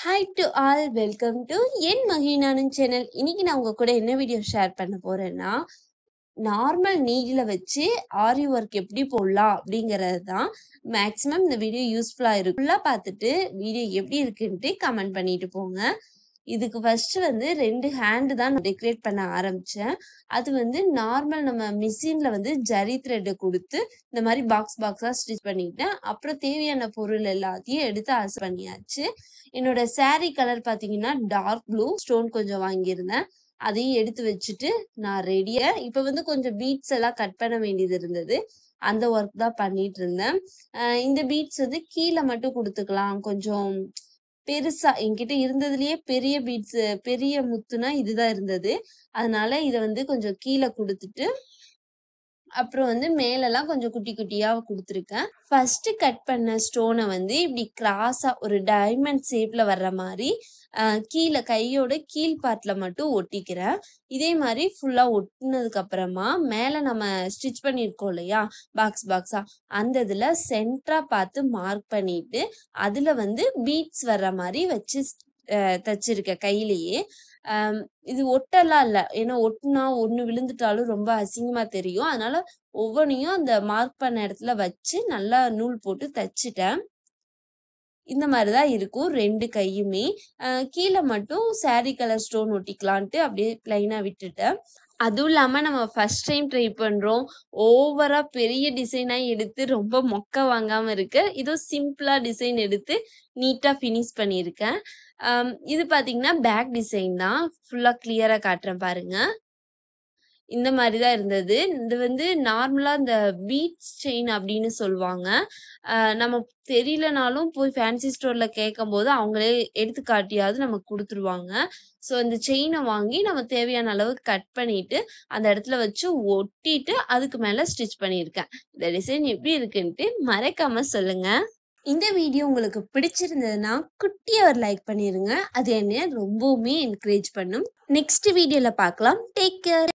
hi to all welcome to என் Magizhanan channel இன்னைக்கு நான் உங்கள் கூட என்ன வீடியோ ஷேர் பண்ண போகிறேன்னா நார்மல் நீடில் வச்சு ஆரி ஒர்க் எப்படி போடலாம் அப்படிங்கிறது தான் மேக்ஸிமம் இந்த வீடியோ யூஸ்ஃபுல்லாக இருக்கும் பார்த்துட்டு வீடியோ எப்படி இருக்குன்ட்டு கமெண்ட் பண்ணிட்டு போங்க இதுக்கு ஃபர்ஸ்ட் வந்து ரெண்டு ஹேண்டு தான் டெக்கரேட் பண்ண ஆரம்பித்தேன் அது வந்து நார்மல் நம்ம மிஷினில் வந்து ஜரி த்ரெட்டை கொடுத்து இந்த மாதிரி பாக்ஸ் பாக்ஸாக ஸ்டிச் பண்ணிக்கிட்டேன் அப்புறம் தேவையான பொருள் எல்லாத்தையும் எடுத்து ஆசை பண்ணியாச்சு என்னோட சாரி கலர் பாத்தீங்கன்னா டார்க் ப்ளூ ஸ்டோன் கொஞ்சம் வாங்கியிருந்தேன் அதையும் எடுத்து வச்சுட்டு நான் ரெடியாக இப்போ வந்து கொஞ்சம் பீட்ஸ் எல்லாம் கட் பண்ண வேண்டியது இருந்தது அந்த ஒர்க் தான் பண்ணிட்டு இருந்தேன் இந்த பீட்ஸ் வந்து கீழே மட்டும் கொடுத்துக்கலாம் கொஞ்சம் பெருசா என்கிட்ட இருந்ததுலயே பெரிய பீட்ஸ் பெரிய முத்துனா இதுதான் இருந்தது அதனால இதை வந்து கொஞ்சம் கீழே கொடுத்துட்டு அப்புறம் வந்து மேலெல்லாம் கொஞ்சம் குட்டி குட்டியாக கொடுத்துருக்கேன் ஃபஸ்ட்டு கட் பண்ண ஸ்டோனை வந்து இப்படி கிராஸாக ஒரு டைமண்ட் ஷேப்பில் வர்ற மாதிரி கீழே கையோட கீழ் பார்ட்டில் மட்டும் ஒட்டிக்கிறேன் இதே மாதிரி ஃபுல்லாக ஒட்டினதுக்கப்புறமா மேலே நம்ம ஸ்டிச் பண்ணியிருக்கோம் இல்லையா பாக்ஸ் பாக்ஸாக அந்த இதில் சென்டராக பார்த்து மார்க் பண்ணிவிட்டு அதில் வந்து பீட்ஸ் வர்ற மாதிரி வச்சு தச்சிருக்க கையிலேயே இது ஒட்டெல்லாம் இல்லை ஏன்னா ஒட்டுனா ஒன்று விழுந்துட்டாலும் ரொம்ப அசிங்கமாக தெரியும் அதனால ஒவ்வொன்றையும் அந்த மார்க் பண்ண இடத்துல வச்சு நல்லா நூல் போட்டு தைச்சிட்டேன் இந்த மாதிரி தான் இருக்கும் ரெண்டு கையுமே கீழே மட்டும் சாரி கலர் ஸ்டோன் ஒட்டிக்கலான்ட்டு அப்படியே பிளைனாக விட்டுட்டேன் அதுவும் இல்லாமல் நம்ம ஃபர்ஸ்ட் டைம் ட்ரை பண்ணுறோம் ஓவராக பெரிய டிசைனாக எடுத்து ரொம்ப மொக்க வாங்காமல் இருக்கு இதோ சிம்பிளாக டிசைன் எடுத்து நீட்டாக ஃபினிஷ் பண்ணியிருக்கேன் இது பார்த்தீங்கன்னா பேக் டிசைன் தான் ஃபுல்லாக கிளியராக காட்டுறேன் பாருங்கள் இந்த மாதிரி தான் இருந்தது இது வந்து நார்மலாக இந்த பீட்ஸ் செயின் அப்படின்னு சொல்லுவாங்க நம்ம தெரியலனாலும் போய் ஃபேன்சி ஸ்டோரில் கேட்கும் போது அவங்களே எடுத்து காட்டியாவது நமக்கு கொடுத்துருவாங்க ஸோ இந்த செயினை வாங்கி நம்ம தேவையான அளவுக்கு கட் பண்ணிட்டு அந்த இடத்துல வச்சு ஒட்டிட்டு அதுக்கு மேலே ஸ்டிச் பண்ணியிருக்கேன் இந்த டிசைன் எப்படி இருக்குன்ட்டு மறைக்காம சொல்லுங்கள் இந்த வீடியோ உங்களுக்கு பிடிச்சிருந்ததுன்னா குட்டியாக ஒரு லைக் பண்ணிடுங்க அது என்ன ரொம்பவுமே என்கரேஜ் பண்ணும் நெக்ஸ்ட் வீடியோவில் பார்க்கலாம் டேக் கேர்